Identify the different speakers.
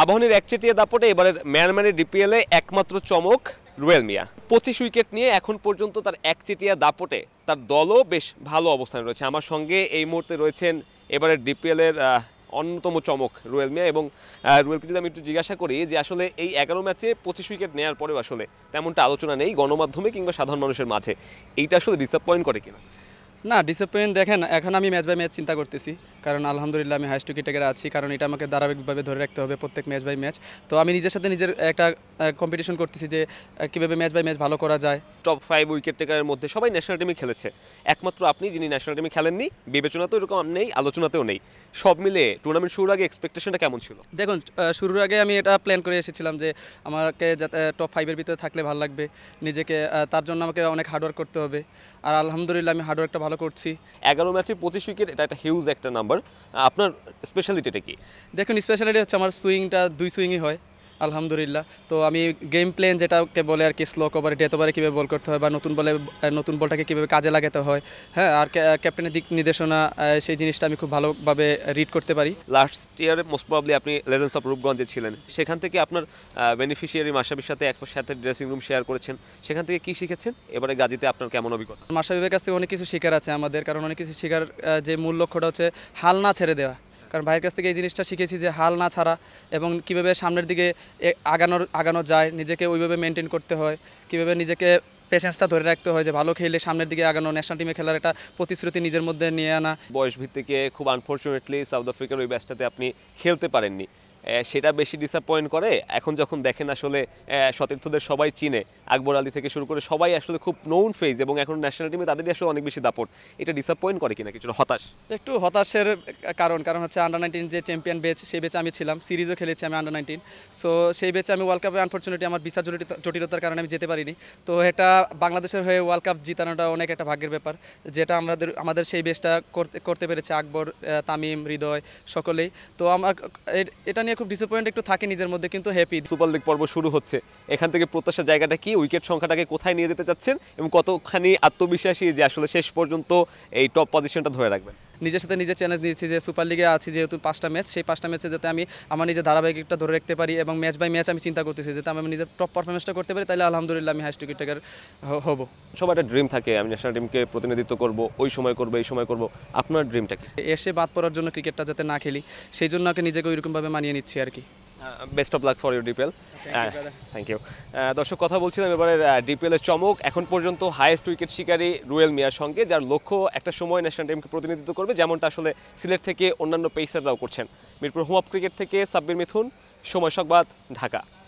Speaker 1: আবাহনীর একচেটিয়া দাপটে এবারের ম্যানম্যানের ডিপিএলে একমাত্র চমক রুয়েল মিয়া পঁচিশ উইকেট নিয়ে এখন পর্যন্ত তার একচেটিয়া দাপটে তার দলও বেশ ভালো অবস্থানে রয়েছে আমার সঙ্গে এই মুহূর্তে রয়েছেন এবারের ডিপিএলের অন্যতম চমক রুয়েল মিয়া এবং রুয়েলকে যদি আমি একটু জিজ্ঞাসা করি যে আসলে এই এগারো ম্যাচে পঁচিশ উইকেট নেওয়ার পরেও আসলে তেমনটা আলোচনা নেই গণমাধ্যমে কিংবা সাধারণ মানুষের মাঝে এইটা আসলে ডিসঅ্যাপয়েন্ট করে কিনা
Speaker 2: না ডিসিপ্লিন দেখেন এখন আমি ম্যাচ বাই ম্যাচ চিন্তা করতেছি কারণ আলহামদুলিল্লাহ আমি হাইস্ট ক্রিকেটারে আছি কারণ এটা আমাকে ধারাবাহিকভাবে ধরে রাখতে হবে প্রত্যেক ম্যাচ বাই ম্যাচ তো আমি নিজের সাথে নিজের একটা কম্পিটিশন করতেছি যে কীভাবে ম্যাচ বাই ম্যাচ ভালো করা যায়
Speaker 1: টপ ফাইভ উইকেট টেকারের মধ্যে সবাই ন্যাশনাল টিমে খেলেছে একমাত্র আপনি যিনি ন্যাশনাল টিমে খেলেননি বিবেচনাতেও এরকম নেই আলোচনাতেও নেই সব মিলে টুর্নামেন্ট শুরুর আগে এক্সপেকটেশনটা কেমন ছিল
Speaker 2: দেখুন শুরুর আগে আমি এটা প্ল্যান করে এসেছিলাম যে আমাকে যাতে টপ ফাইভের ভিতরে থাকলে ভালো লাগবে নিজেকে তার জন্য আমাকে অনেক হার্ডওয়ার্ক করতে হবে আর আলহামদুলিল্লাহ আমি হার্ডওয়ার্কটা ভালো ভালো করছি এগারো ম্যাচে পঁচিশ উইকেট এটা একটা হিউজ একটা নাম্বার আপনার স্পেশালিটিটা কি দেখুন স্পেশালিটি হচ্ছে আমার সুইংটা দুই সুইংই হয় আলহামদুলিল্লাহ তো আমি গেম প্লেন যেটাকে বলে আর কি স্লো ওভারে ডেথ ওভারে কীভাবে বল করতে হয় বা নতুন বলে নতুন বলটাকে কীভাবে কাজে লাগাতে হয় হ্যাঁ আর ক্যাপ্টেনের দিক নির্দেশনা সেই জিনিসটা আমি খুব ভালোভাবে রিড করতে পারি
Speaker 1: লাস্ট ইয়ারে মোস্ট প্রবলি আপনি লেজেন্স অফ রূপগঞ্জে ছিলেন সেখান থেকে আপনার বেনিফিশিয়ারি মাসাবির সাথে এক সাথে ড্রেসিং রুম শেয়ার করেছেন সেখান থেকে কি শিখেছেন এবারে গাজীতে আপনার কেমন অভিজ্ঞতা
Speaker 2: মাসাবিবের কাছ থেকে অনেক কিছু শিকার আছে আমাদের কারণ অনেক কিছু শেখার যে মূল লক্ষ্যটা হচ্ছে হাল না ছেড়ে দেওয়া কারণ ভাইয়ের কাছ থেকে এই জিনিসটা শিখেছি যে হাল না ছাড়া এবং কিভাবে সামনের দিকে আগানোর আগানো যায় নিজেকে ওইভাবে মেনটেন করতে হয় কিভাবে নিজেকে পেশেন্সটা ধরে রাখতে হয় যে ভালো খেলে সামনের দিকে আগানো ন্যাশনাল টিমে খেলার একটা প্রতিশ্রুতি নিজের মধ্যে
Speaker 1: নিয়ে আনা বয়স ভিত্তিকে খুব আনফর্চুনেটলি সাউথ আফ্রিকার ওই ব্যাচটাতে আপনি খেলতে পারেননি সেটা বেশি ডিসঅ্যাপয়েন্ট করে এখন যখন দেখেন আসলে সতীর্থদের সবাই চিনে আকবর আলী থেকে শুরু করে সবাই আসলে খুব নোন ফেজ এবং এখন ন্যাশনাল টিমে তাদেরই আসলে অনেক বেশি দাপট এটা ডিসঅ্যাপয়েন্ট করে কিনা কিছুটা হতাশ
Speaker 2: একটু হতাশের কারণ কারণ হচ্ছে আন্ডার নাইনটিন যে চ্যাম্পিয়ন বেচ সেই বেচে আমি ছিলাম সিরিজও খেলেছি আমি আন্ডার নাইনটিন সো সেই বেচে আমি ওয়ার্ল্ড কাপে আনফর্চুনেটলি আমার বিচার জটিলতার কারণে আমি যেতে পারিনি তো এটা বাংলাদেশের হয়ে ওয়ার্ল্ড কাপ জিতানোটা অনেক একটা ভাগ্যের ব্যাপার যেটা আমাদের আমাদের সেই বেচটা করতে করতে পেরেছে আকবর তামিম হৃদয় সকলেই তো আমার এটা নিয়ে নিয়ে খুব
Speaker 1: ডিসঅ্যাপয়েন্ট একটু থাকে নিজের মধ্যে কিন্তু হ্যাপি সুপার লিগ পর্ব শুরু হচ্ছে এখান থেকে প্রত্যাশা জায়গাটা কি উইকেট সংখ্যাটাকে কোথায় নিয়ে যেতে চাচ্ছেন এবং কতখানি আত্মবিশ্বাসী যে আসলে শেষ পর্যন্ত এই টপ পজিশনটা ধরে রাখবেন
Speaker 2: নিজের সাথে নিজের চ্যালেঞ্জ নিয়েছি যে সুপার লিগে আছি যেহেতু পাঁচটা ম্যাচ সেই পাঁচটা ম্যাচে যাতে আমি আমার নিজের ধারাবাহিকটা ধরে রাখতে পারি এবং ম্যাচ বাই ম্যাচ আমি চিন্তা করতেছি যাতে আমি নিজের টপ পারফরমেন্সটা করতে পারি তাহলে আলহামদুলিল্লাহ আমি হাইস্ট
Speaker 1: টেকার হব সবার একটা ড্রিম থাকে আমি ন্যাশনাল টিমকে প্রতিনিধিত্ব করব ওই সময় করব এই সময় করব আপনার ড্রিমটা এসে বাদ পড়ার জন্য ক্রিকেটটা যাতে না খেলি সেই জন্য আগে নিজেকে ওইরকমভাবে মানিয়ে নিচ্ছি আর কি best of luck for you ডিপেল থ্যাংক ইউ দর্শক কথা বলছিলাম এবারে ডিপিএলের চমক এখন পর্যন্ত হায়েস্ট উইকেট শিকারী রুয়েল মিয়ার সঙ্গে যার লক্ষ্য একটা সময় ন্যাশনাল টিমকে প্রতিনিধিত্ব করবে যেমনটা আসলে সিলেট থেকে অন্যান্য পেসাররাও করছেন মিরপুর হোম অফ ক্রিকেট থেকে সাব্বির মিথুন সময় সংবাদ ঢাকা